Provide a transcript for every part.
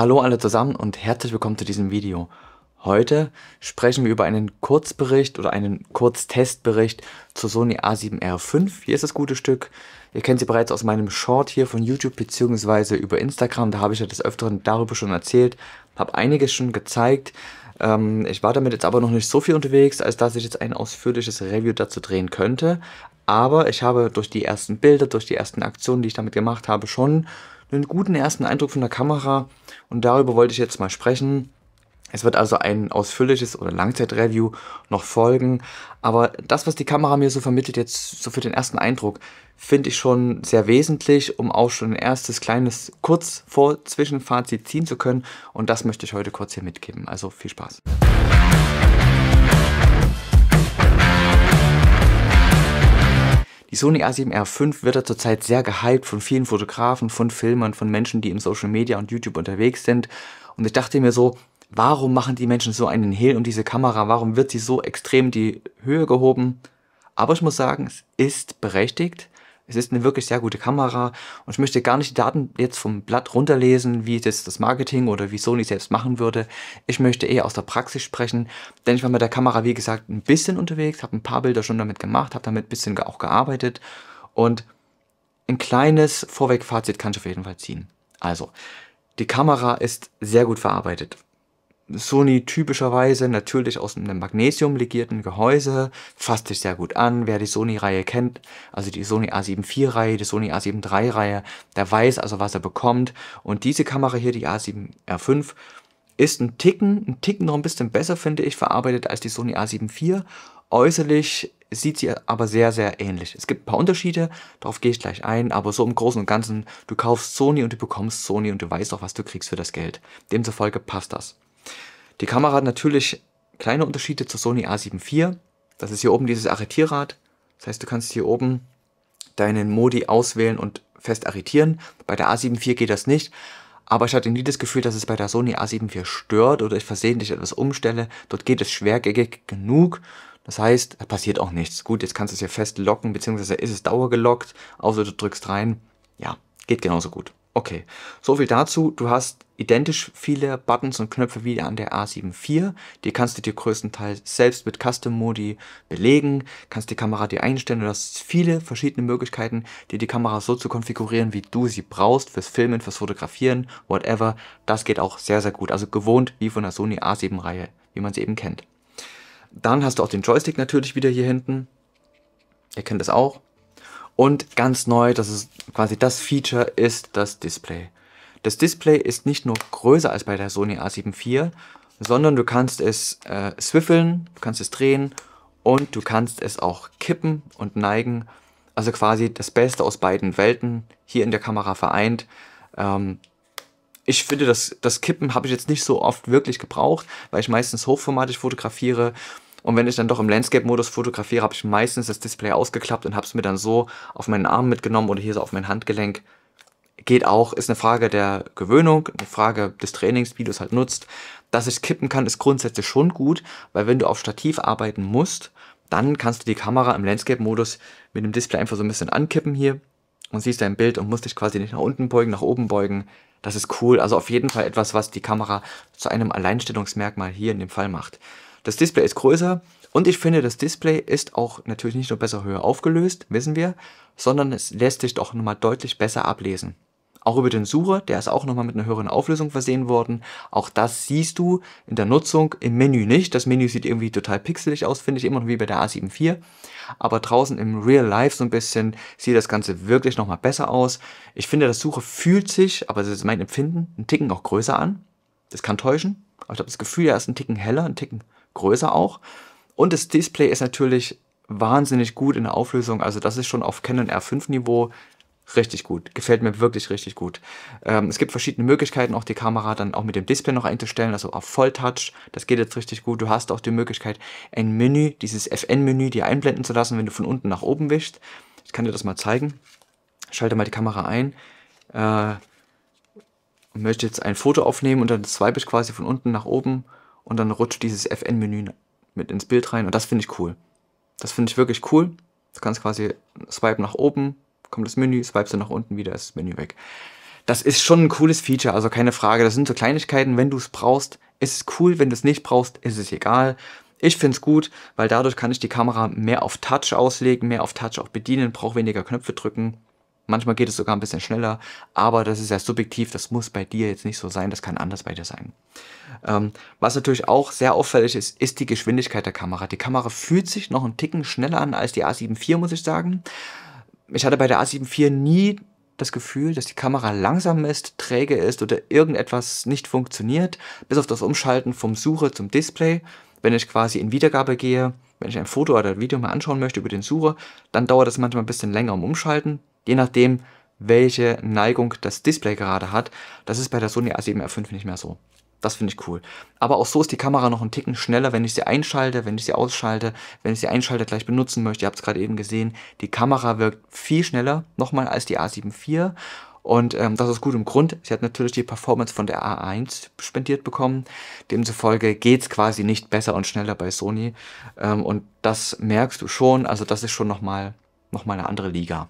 Hallo alle zusammen und herzlich willkommen zu diesem Video. Heute sprechen wir über einen Kurzbericht oder einen Kurztestbericht zur Sony A7R5. Hier ist das gute Stück. Ihr kennt sie bereits aus meinem Short hier von YouTube bzw. über Instagram. Da habe ich ja des Öfteren darüber schon erzählt, habe einiges schon gezeigt. Ähm, ich war damit jetzt aber noch nicht so viel unterwegs, als dass ich jetzt ein ausführliches Review dazu drehen könnte. Aber ich habe durch die ersten Bilder, durch die ersten Aktionen, die ich damit gemacht habe, schon einen guten ersten Eindruck von der Kamera und darüber wollte ich jetzt mal sprechen. Es wird also ein ausführliches oder Langzeitreview noch folgen, aber das, was die Kamera mir so vermittelt, jetzt so für den ersten Eindruck, finde ich schon sehr wesentlich, um auch schon ein erstes kleines kurz vor Zwischenfazit ziehen zu können und das möchte ich heute kurz hier mitgeben. Also viel Spaß. Die Sony A7R5 wird da zurzeit sehr gehypt von vielen Fotografen, von Filmern, von Menschen, die im Social Media und YouTube unterwegs sind. Und ich dachte mir so, warum machen die Menschen so einen Hehl um diese Kamera? Warum wird sie so extrem die Höhe gehoben? Aber ich muss sagen, es ist berechtigt es ist eine wirklich sehr gute Kamera und ich möchte gar nicht die Daten jetzt vom Blatt runterlesen, wie das das Marketing oder wie Sony selbst machen würde. Ich möchte eher aus der Praxis sprechen, denn ich war mit der Kamera, wie gesagt, ein bisschen unterwegs, habe ein paar Bilder schon damit gemacht, habe damit ein bisschen auch gearbeitet und ein kleines Vorwegfazit kann ich auf jeden Fall ziehen. Also, die Kamera ist sehr gut verarbeitet. Sony typischerweise natürlich aus einem Magnesium legierten Gehäuse, fasst sich sehr gut an. Wer die Sony-Reihe kennt, also die Sony A74-Reihe, die Sony A73-Reihe, der weiß also, was er bekommt. Und diese Kamera hier, die A7R5, ist ein Ticken, ein Ticken noch ein bisschen besser, finde ich, verarbeitet als die Sony A74. Äußerlich sieht sie aber sehr, sehr ähnlich. Es gibt ein paar Unterschiede, darauf gehe ich gleich ein, aber so im Großen und Ganzen, du kaufst Sony und du bekommst Sony und du weißt auch, was du kriegst für das Geld. Demzufolge passt das. Die Kamera hat natürlich kleine Unterschiede zur Sony A7 IV. Das ist hier oben dieses Arretierrad. Das heißt, du kannst hier oben deinen Modi auswählen und fest arretieren. Bei der A7 IV geht das nicht. Aber ich hatte nie das Gefühl, dass es bei der Sony A7 IV stört oder ich versehentlich etwas umstelle. Dort geht es schwergängig genug. Das heißt, da passiert auch nichts. Gut, jetzt kannst du es hier fest locken, beziehungsweise ist es dauergelockt, außer du drückst rein. Ja, geht genauso gut. Okay, so viel dazu. Du hast identisch viele Buttons und Knöpfe wie an der A74. Die kannst du dir größtenteils selbst mit Custom-Modi belegen, kannst die Kamera dir einstellen. Du hast viele verschiedene Möglichkeiten, dir die Kamera so zu konfigurieren, wie du sie brauchst, fürs Filmen, fürs Fotografieren, whatever. Das geht auch sehr, sehr gut. Also gewohnt wie von der Sony A7-Reihe, wie man sie eben kennt. Dann hast du auch den Joystick natürlich wieder hier hinten. Ihr kennt das auch. Und ganz neu, das ist quasi das Feature, ist das Display. Das Display ist nicht nur größer als bei der Sony A7 IV, sondern du kannst es äh, swiffeln, du kannst es drehen und du kannst es auch kippen und neigen. Also quasi das Beste aus beiden Welten hier in der Kamera vereint. Ähm, ich finde, das, das Kippen habe ich jetzt nicht so oft wirklich gebraucht, weil ich meistens hochformatig fotografiere und wenn ich dann doch im Landscape-Modus fotografiere, habe ich meistens das Display ausgeklappt und habe es mir dann so auf meinen Arm mitgenommen oder hier so auf mein Handgelenk. Geht auch, ist eine Frage der Gewöhnung, eine Frage des Trainings, wie du es halt nutzt. Dass ich kippen kann, ist grundsätzlich schon gut, weil wenn du auf Stativ arbeiten musst, dann kannst du die Kamera im Landscape-Modus mit dem Display einfach so ein bisschen ankippen hier und siehst dein Bild und musst dich quasi nicht nach unten beugen, nach oben beugen. Das ist cool. Also auf jeden Fall etwas, was die Kamera zu einem Alleinstellungsmerkmal hier in dem Fall macht. Das Display ist größer und ich finde, das Display ist auch natürlich nicht nur besser höher aufgelöst, wissen wir, sondern es lässt sich doch nochmal deutlich besser ablesen. Auch über den Sucher, der ist auch nochmal mit einer höheren Auflösung versehen worden. Auch das siehst du in der Nutzung im Menü nicht. Das Menü sieht irgendwie total pixelig aus, finde ich, immer noch wie bei der a 74 Aber draußen im Real Life so ein bisschen sieht das Ganze wirklich nochmal besser aus. Ich finde, das Suche fühlt sich, aber das ist mein Empfinden, einen Ticken auch größer an. Das kann täuschen. Aber ich habe das Gefühl, er ist einen Ticken heller, einen Ticken größer auch. Und das Display ist natürlich wahnsinnig gut in der Auflösung. Also das ist schon auf Canon R5-Niveau richtig gut. Gefällt mir wirklich richtig gut. Ähm, es gibt verschiedene Möglichkeiten, auch die Kamera dann auch mit dem Display noch einzustellen, also auf Volltouch. Das geht jetzt richtig gut. Du hast auch die Möglichkeit, ein Menü, dieses FN-Menü, dir einblenden zu lassen, wenn du von unten nach oben wischst. Ich kann dir das mal zeigen. Ich Schalte mal die Kamera ein. Äh, möchte jetzt ein Foto aufnehmen und dann swipe ich quasi von unten nach oben und dann rutscht dieses FN-Menü mit ins Bild rein und das finde ich cool. Das finde ich wirklich cool. Du kannst quasi swipe nach oben, kommt das Menü, swipest du nach unten, wieder ist das Menü weg. Das ist schon ein cooles Feature, also keine Frage. Das sind so Kleinigkeiten. Wenn du es brauchst, ist es cool. Wenn du es nicht brauchst, ist es egal. Ich finde es gut, weil dadurch kann ich die Kamera mehr auf Touch auslegen, mehr auf Touch auch bedienen, brauche weniger Knöpfe drücken. Manchmal geht es sogar ein bisschen schneller, aber das ist ja subjektiv, das muss bei dir jetzt nicht so sein, das kann anders bei dir sein. Ähm, was natürlich auch sehr auffällig ist, ist die Geschwindigkeit der Kamera. Die Kamera fühlt sich noch einen Ticken schneller an als die A7 IV, muss ich sagen. Ich hatte bei der A7 IV nie das Gefühl, dass die Kamera langsam ist, träge ist oder irgendetwas nicht funktioniert, bis auf das Umschalten vom Suche zum Display. Wenn ich quasi in Wiedergabe gehe, wenn ich ein Foto oder ein Video mal anschauen möchte über den Suche, dann dauert das manchmal ein bisschen länger um Umschalten je nachdem, welche Neigung das Display gerade hat. Das ist bei der Sony A7R5 nicht mehr so. Das finde ich cool. Aber auch so ist die Kamera noch einen Ticken schneller, wenn ich sie einschalte, wenn ich sie ausschalte, wenn ich sie einschalte, gleich benutzen möchte. Ihr habt es gerade eben gesehen. Die Kamera wirkt viel schneller, nochmal als die A7 IV. Und ähm, das ist gut im Grund. Sie hat natürlich die Performance von der A1 spendiert bekommen. Demzufolge geht es quasi nicht besser und schneller bei Sony. Ähm, und das merkst du schon. Also das ist schon nochmal noch mal eine andere Liga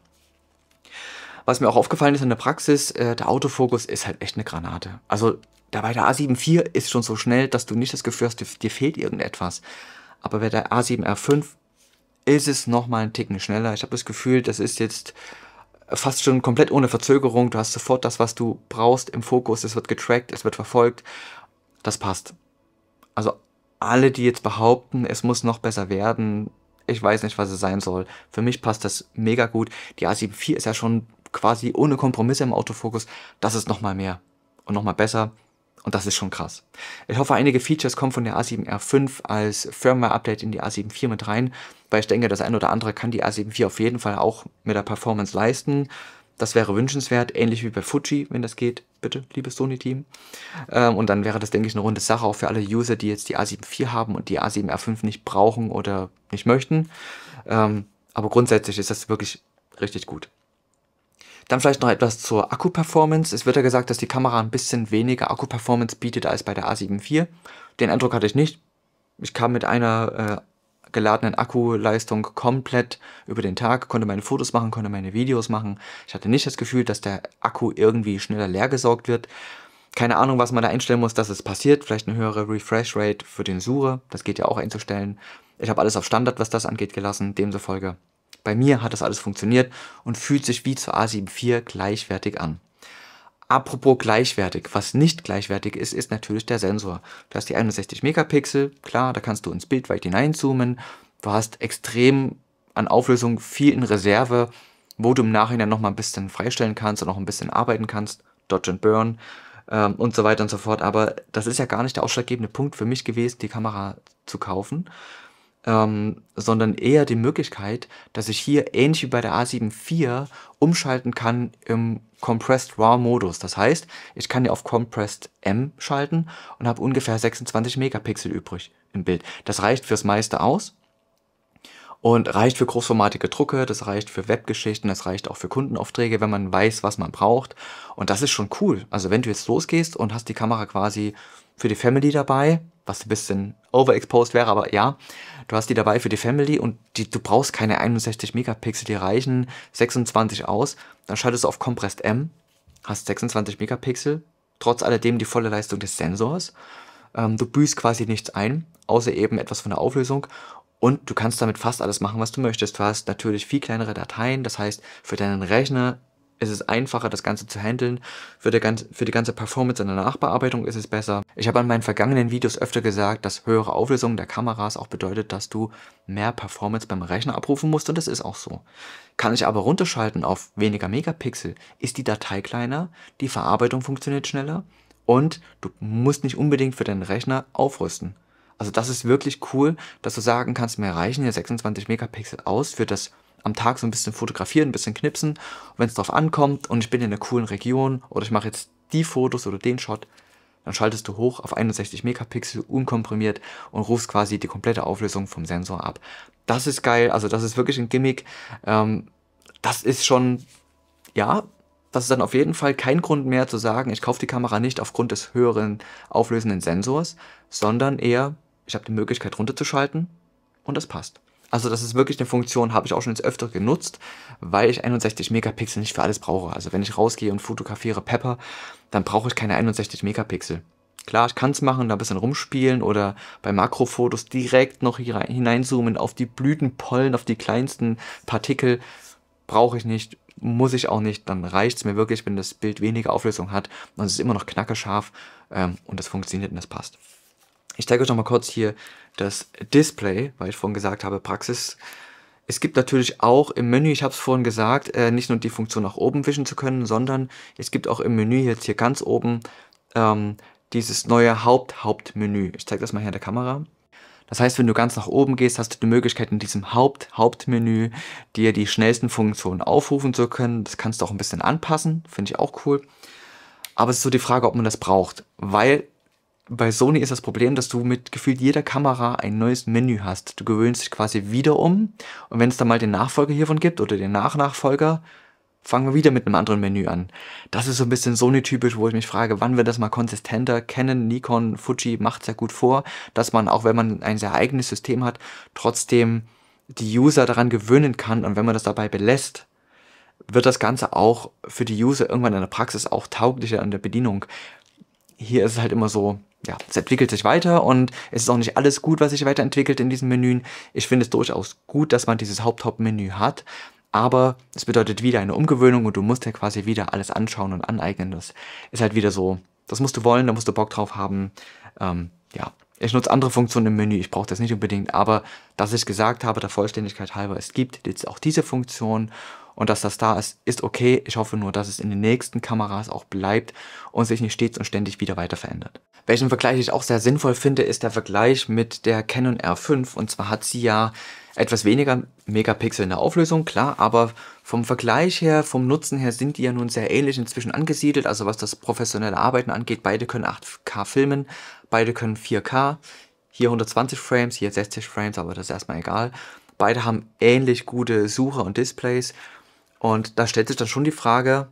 was mir auch aufgefallen ist in der Praxis, äh, der Autofokus ist halt echt eine Granate. Also dabei der A74 ist schon so schnell, dass du nicht das Gefühl hast, dir, dir fehlt irgendetwas. Aber bei der A7R5 ist es nochmal einen Ticken schneller. Ich habe das Gefühl, das ist jetzt fast schon komplett ohne Verzögerung. Du hast sofort das, was du brauchst im Fokus. Es wird getrackt, es wird verfolgt. Das passt. Also alle, die jetzt behaupten, es muss noch besser werden, ich weiß nicht, was es sein soll. Für mich passt das mega gut. Die A74 ist ja schon quasi ohne Kompromisse im Autofokus, das ist nochmal mehr und nochmal besser. Und das ist schon krass. Ich hoffe, einige Features kommen von der A7R5 als Firmware-Update in die a 74 mit rein, weil ich denke, das ein oder andere kann die a 74 auf jeden Fall auch mit der Performance leisten. Das wäre wünschenswert, ähnlich wie bei Fuji, wenn das geht. Bitte, liebes Sony-Team. Ähm, und dann wäre das, denke ich, eine runde Sache auch für alle User, die jetzt die a 74 haben und die A7R5 nicht brauchen oder nicht möchten. Ähm, aber grundsätzlich ist das wirklich richtig gut. Dann vielleicht noch etwas zur Akku-Performance. Es wird ja gesagt, dass die Kamera ein bisschen weniger Akku-Performance bietet als bei der A7 IV. Den Eindruck hatte ich nicht. Ich kam mit einer äh, geladenen Akkuleistung komplett über den Tag, konnte meine Fotos machen, konnte meine Videos machen. Ich hatte nicht das Gefühl, dass der Akku irgendwie schneller leer gesorgt wird. Keine Ahnung, was man da einstellen muss, dass es passiert. Vielleicht eine höhere Refresh Rate für den Sure. Das geht ja auch einzustellen. Ich habe alles auf Standard, was das angeht, gelassen. Demzufolge bei mir hat das alles funktioniert und fühlt sich wie zur A74 gleichwertig an. Apropos gleichwertig, was nicht gleichwertig ist, ist natürlich der Sensor. Du hast die 61 Megapixel, klar, da kannst du ins Bild weit hineinzoomen. Du hast extrem an Auflösung viel in Reserve, wo du im Nachhinein noch mal ein bisschen freistellen kannst und noch ein bisschen arbeiten kannst. Dodge and Burn ähm, und so weiter und so fort. Aber das ist ja gar nicht der ausschlaggebende Punkt für mich gewesen, die Kamera zu kaufen, ähm, sondern eher die Möglichkeit, dass ich hier ähnlich wie bei der A7 IV umschalten kann im Compressed RAW Modus. Das heißt, ich kann hier auf Compressed M schalten und habe ungefähr 26 Megapixel übrig im Bild. Das reicht fürs meiste aus und reicht für großformatige Drucke, das reicht für Webgeschichten, das reicht auch für Kundenaufträge, wenn man weiß, was man braucht. Und das ist schon cool. Also wenn du jetzt losgehst und hast die Kamera quasi für die Family dabei, was ein bisschen overexposed wäre, aber ja, du hast die dabei für die Family und die, du brauchst keine 61 Megapixel, die reichen 26 aus. Dann schaltest du auf Compressed M, hast 26 Megapixel, trotz alledem die volle Leistung des Sensors. Ähm, du büßt quasi nichts ein, außer eben etwas von der Auflösung und du kannst damit fast alles machen, was du möchtest. Du hast natürlich viel kleinere Dateien, das heißt, für deinen Rechner ist es einfacher, das Ganze zu handeln. Für, ganz, für die ganze Performance in der Nachbearbeitung ist es besser. Ich habe an meinen vergangenen Videos öfter gesagt, dass höhere Auflösung der Kameras auch bedeutet, dass du mehr Performance beim Rechner abrufen musst und das ist auch so. Kann ich aber runterschalten auf weniger Megapixel, ist die Datei kleiner, die Verarbeitung funktioniert schneller und du musst nicht unbedingt für deinen Rechner aufrüsten. Also das ist wirklich cool, dass du sagen kannst, mir reichen hier 26 Megapixel aus für das am Tag so ein bisschen fotografieren, ein bisschen knipsen. Und wenn es darauf ankommt und ich bin in einer coolen Region oder ich mache jetzt die Fotos oder den Shot, dann schaltest du hoch auf 61 Megapixel unkomprimiert und rufst quasi die komplette Auflösung vom Sensor ab. Das ist geil, also das ist wirklich ein Gimmick. Ähm, das ist schon, ja, das ist dann auf jeden Fall kein Grund mehr zu sagen, ich kaufe die Kamera nicht aufgrund des höheren auflösenden Sensors, sondern eher, ich habe die Möglichkeit runterzuschalten und das passt. Also das ist wirklich eine Funktion, habe ich auch schon jetzt öfter genutzt, weil ich 61 Megapixel nicht für alles brauche. Also wenn ich rausgehe und fotografiere Pepper, dann brauche ich keine 61 Megapixel. Klar, ich kann es machen, da ein bisschen rumspielen oder bei Makrofotos direkt noch hier hineinzoomen auf die Blütenpollen, auf die kleinsten Partikel. Brauche ich nicht, muss ich auch nicht. Dann reicht es mir wirklich, wenn das Bild weniger Auflösung hat. und es ist immer noch knackescharf ähm, und das funktioniert und das passt. Ich zeige euch nochmal kurz hier das Display, weil ich vorhin gesagt habe, Praxis. Es gibt natürlich auch im Menü, ich habe es vorhin gesagt, äh, nicht nur die Funktion nach oben wischen zu können, sondern es gibt auch im Menü jetzt hier ganz oben ähm, dieses neue Haupt-Hauptmenü. Ich zeige das mal hier an der Kamera. Das heißt, wenn du ganz nach oben gehst, hast du die Möglichkeit in diesem Haupt-Hauptmenü dir die schnellsten Funktionen aufrufen zu können. Das kannst du auch ein bisschen anpassen, finde ich auch cool. Aber es ist so die Frage, ob man das braucht, weil bei Sony ist das Problem, dass du mit gefühlt jeder Kamera ein neues Menü hast. Du gewöhnst dich quasi wieder um. Und wenn es dann mal den Nachfolger hiervon gibt oder den Nachnachfolger, fangen wir wieder mit einem anderen Menü an. Das ist so ein bisschen Sony-typisch, wo ich mich frage, wann wir das mal konsistenter kennen. Nikon, Fuji macht sehr gut vor, dass man, auch wenn man ein sehr eigenes System hat, trotzdem die User daran gewöhnen kann. Und wenn man das dabei belässt, wird das Ganze auch für die User irgendwann in der Praxis auch tauglicher an der Bedienung. Hier ist es halt immer so, ja, es entwickelt sich weiter und es ist auch nicht alles gut, was sich weiterentwickelt in diesen Menüen. Ich finde es durchaus gut, dass man dieses haupt menü hat, aber es bedeutet wieder eine Umgewöhnung und du musst dir quasi wieder alles anschauen und aneignen. Das ist halt wieder so, das musst du wollen, da musst du Bock drauf haben. Ähm, ja, ich nutze andere Funktionen im Menü, ich brauche das nicht unbedingt, aber dass ich gesagt habe, der Vollständigkeit halber, es gibt jetzt auch diese Funktion und dass das da ist, ist okay. Ich hoffe nur, dass es in den nächsten Kameras auch bleibt und sich nicht stets und ständig wieder weiter verändert. Welchen Vergleich ich auch sehr sinnvoll finde, ist der Vergleich mit der Canon R5 und zwar hat sie ja etwas weniger Megapixel in der Auflösung, klar, aber vom Vergleich her, vom Nutzen her sind die ja nun sehr ähnlich inzwischen angesiedelt, also was das professionelle Arbeiten angeht, beide können 8K filmen, beide können 4K, hier 120 Frames, hier 60 Frames, aber das ist erstmal egal. Beide haben ähnlich gute Suche und Displays und da stellt sich dann schon die Frage,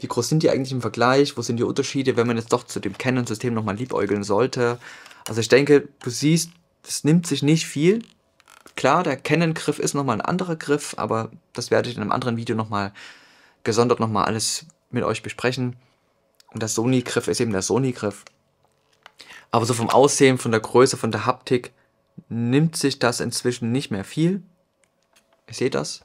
wie groß sind die eigentlich im Vergleich? Wo sind die Unterschiede, wenn man jetzt doch zu dem Canon-System nochmal liebäugeln sollte? Also ich denke, du siehst, es nimmt sich nicht viel. Klar, der Canon-Griff ist nochmal ein anderer Griff, aber das werde ich in einem anderen Video nochmal gesondert nochmal alles mit euch besprechen. Und der Sony-Griff ist eben der Sony-Griff. Aber so vom Aussehen, von der Größe, von der Haptik nimmt sich das inzwischen nicht mehr viel. Ich sehe das.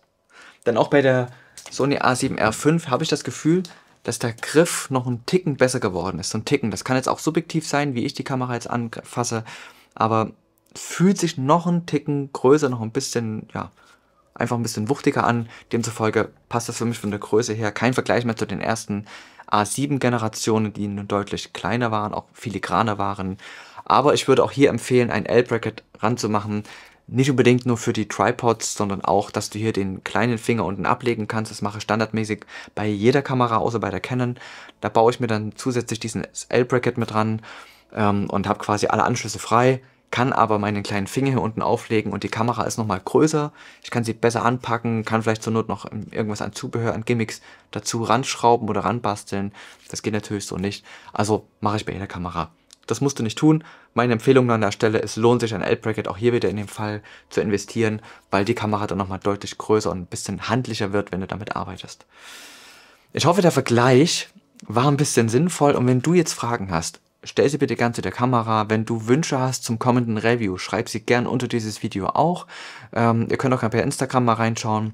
Dann auch bei der Sony A7R5 habe ich das Gefühl, dass der Griff noch ein Ticken besser geworden ist. So ein Ticken. Das kann jetzt auch subjektiv sein, wie ich die Kamera jetzt anfasse. Aber fühlt sich noch ein Ticken größer, noch ein bisschen, ja, einfach ein bisschen wuchtiger an. Demzufolge passt das für mich von der Größe her. Kein Vergleich mehr zu den ersten A7-Generationen, die nun deutlich kleiner waren, auch filigraner waren. Aber ich würde auch hier empfehlen, ein L-Bracket ranzumachen, nicht unbedingt nur für die Tripods, sondern auch, dass du hier den kleinen Finger unten ablegen kannst. Das mache ich standardmäßig bei jeder Kamera, außer bei der Canon. Da baue ich mir dann zusätzlich diesen L-Bracket mit dran ähm, und habe quasi alle Anschlüsse frei kann aber meinen kleinen Finger hier unten auflegen und die Kamera ist nochmal größer. Ich kann sie besser anpacken, kann vielleicht zur Not noch irgendwas an Zubehör, an Gimmicks dazu ranschrauben oder ranbasteln. Das geht natürlich so nicht. Also mache ich bei jeder Kamera das musst du nicht tun. Meine Empfehlung an der Stelle, es lohnt sich ein L-Bracket auch hier wieder in dem Fall zu investieren, weil die Kamera dann nochmal deutlich größer und ein bisschen handlicher wird, wenn du damit arbeitest. Ich hoffe, der Vergleich war ein bisschen sinnvoll und wenn du jetzt Fragen hast, stell sie bitte gerne zu der Kamera. Wenn du Wünsche hast zum kommenden Review, schreib sie gern unter dieses Video auch. Ähm, ihr könnt auch gerne per Instagram mal reinschauen.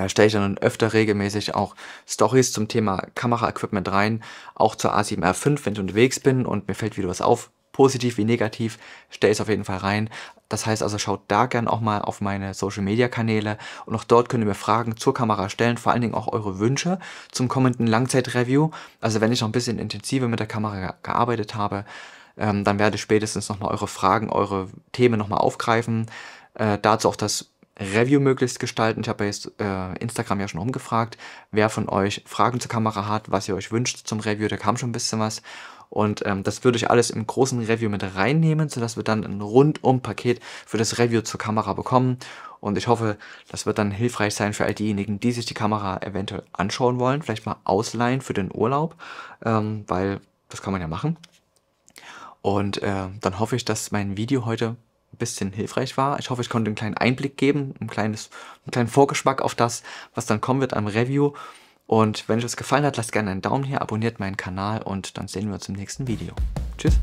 Da stelle ich dann öfter regelmäßig auch Stories zum Thema Kameraequipment rein, auch zur A7R 5, wenn ich unterwegs bin und mir fällt wieder was auf, positiv wie negativ, stelle ich es auf jeden Fall rein. Das heißt also, schaut da gern auch mal auf meine Social Media Kanäle und auch dort könnt ihr mir Fragen zur Kamera stellen, vor allen Dingen auch eure Wünsche zum kommenden Langzeitreview. Also wenn ich noch ein bisschen intensiver mit der Kamera gearbeitet habe, ähm, dann werde ich spätestens nochmal eure Fragen, eure Themen nochmal aufgreifen. Äh, dazu auch das Review möglichst gestalten. Ich habe bei äh, Instagram ja schon umgefragt, wer von euch Fragen zur Kamera hat, was ihr euch wünscht zum Review. Da kam schon ein bisschen was. Und ähm, das würde ich alles im großen Review mit reinnehmen, sodass wir dann ein Rundum-Paket für das Review zur Kamera bekommen. Und ich hoffe, das wird dann hilfreich sein für all diejenigen, die sich die Kamera eventuell anschauen wollen, vielleicht mal ausleihen für den Urlaub, ähm, weil das kann man ja machen. Und äh, dann hoffe ich, dass mein Video heute bisschen hilfreich war. Ich hoffe, ich konnte einen kleinen Einblick geben, ein kleines, einen kleinen Vorgeschmack auf das, was dann kommen wird am Review. Und wenn euch das gefallen hat, lasst gerne einen Daumen hier, abonniert meinen Kanal und dann sehen wir uns im nächsten Video. Tschüss!